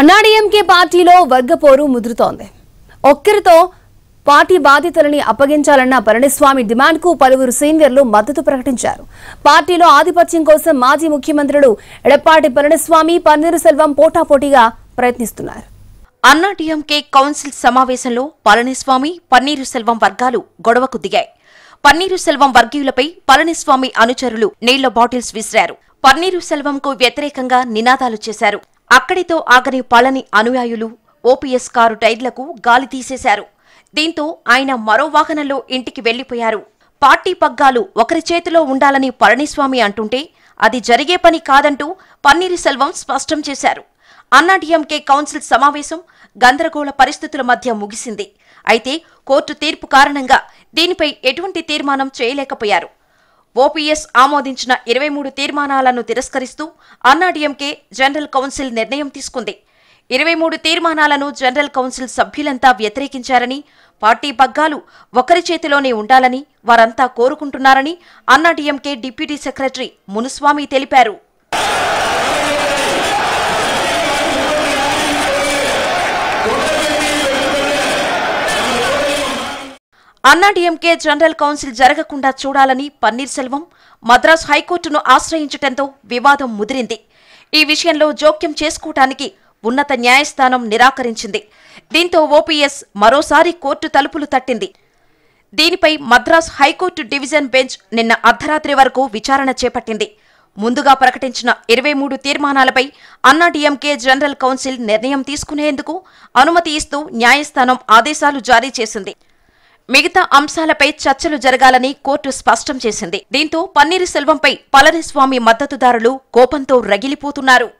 అన్నాడీఎంకే పార్టీలో వర్గపోరు ముదురుతోంది ఒక్కరితో పార్టీ బాధితులని అప్పగించాలన్న పళనిస్వామి డిమాండ్కు పలువురు సీనియర్లు మద్దతు ప్రకటించారు పార్టీలో ఆధిపత్యం కోసం మాజీ ముఖ్యమంత్రులు ఎడప్పాటి పళనిస్వామి పన్నీరు సెల్వం పోటాపోటీగా ప్రయత్నిస్తున్నారు అన్నాడీఎంకే కౌన్సిల్ సమావేశంలో పళనిస్వామి పన్నీరు సెల్వం వర్గాలు గొడవకు దిగాయి పన్నీరు సెల్వం వర్గీయులపై పళనిస్వామి అనుచరులు నీళ్ల బాటిల్స్ విసిరారు పన్నీరు సెల్వంకు వ్యతిరేకంగా నినాదాలు చేశారు అక్కడితో ఆగని పళని అనుయాయులు ఓపీఎస్ కారు టైర్లకు గాలి తీసేశారు దీంతో ఆయన మరో వాహనంలో ఇంటికి వెళ్లిపోయారు పార్టీ పగ్గాలు ఒకరి చేతిలో ఉండాలని పళనిస్వామి అంటుంటే అది జరిగే పని కాదంటూ పన్నీరు సెల్వం స్పష్టం చేశారు అన్నాడీఎంకే కౌన్సిల్ సమావేశం గందరగోళ పరిస్థితుల మధ్య ముగిసింది అయితే కోర్టు తీర్పు కారణంగా దీనిపై ఎటువంటి తీర్మానం చేయలేకపోయారు ఓపీఎస్ ఆమోదించిన ఇరవై మూడు తీర్మానాలను తిరస్కరిస్తూ అన్నాడీఎంకే జనరల్ కౌన్సిల్ నిర్ణయం తీసుకుంది ఇరవై మూడు తీర్మానాలను జనరల్ కౌన్సిల్ సభ్యులంతా వ్యతిరేకించారని పార్టీ పగ్గాలు ఒకరి చేతిలోనే ఉండాలని వారంతా కోరుకుంటున్నారని అన్నాడీఎంకే డిప్యూటీ సెక్రటరీ మునుస్వామి తెలిపారు అన్నాడీఎంకే జనరల్ కౌన్సిల్ జరగకుండా చూడాలని పన్నీర్సెల్వం మద్రాసు హైకోర్టును ఆశ్రయించటంతో వివాదం ముదిరింది ఈ విషయంలో జోక్యం చేసుకోవటానికి ఉన్నత న్యాయస్థానం నిరాకరించింది దీంతో ఓపీఎస్ మరోసారి కోర్టు తలుపులు తట్టింది దీనిపై మద్రాస్ హైకోర్టు డివిజన్ బెంచ్ నిన్న అర్ధరాత్రి వరకు విచారణ చేపట్టింది ముందుగా ప్రకటించిన ఇరవై మూడు తీర్మానాలపై అన్నాడీఎంకే జనరల్ కౌన్సిల్ నిర్ణయం తీసుకునేందుకు అనుమతి ఇస్తూ న్యాయస్థానం ఆదేశాలు జారీ చేసింది మిగతా అంశాలపై చర్చలు జరగాలని కోర్టు స్పష్టం చేసింది దీంతో పన్నీరు సెల్వంపై పళనిస్వామి మద్దతుదారులు కోపంతో రగిలిపోతున్నారు